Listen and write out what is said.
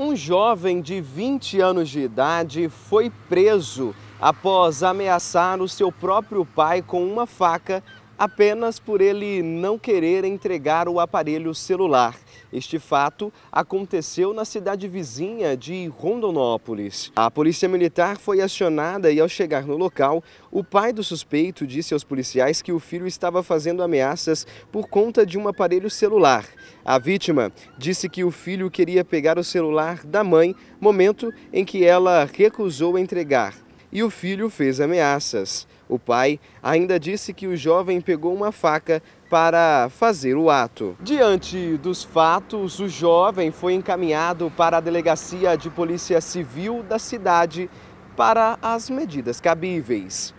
Um jovem de 20 anos de idade foi preso após ameaçar o seu próprio pai com uma faca apenas por ele não querer entregar o aparelho celular. Este fato aconteceu na cidade vizinha de Rondonópolis. A polícia militar foi acionada e, ao chegar no local, o pai do suspeito disse aos policiais que o filho estava fazendo ameaças por conta de um aparelho celular. A vítima disse que o filho queria pegar o celular da mãe, momento em que ela recusou entregar, e o filho fez ameaças. O pai ainda disse que o jovem pegou uma faca para fazer o ato. Diante dos fatos, o jovem foi encaminhado para a delegacia de polícia civil da cidade para as medidas cabíveis.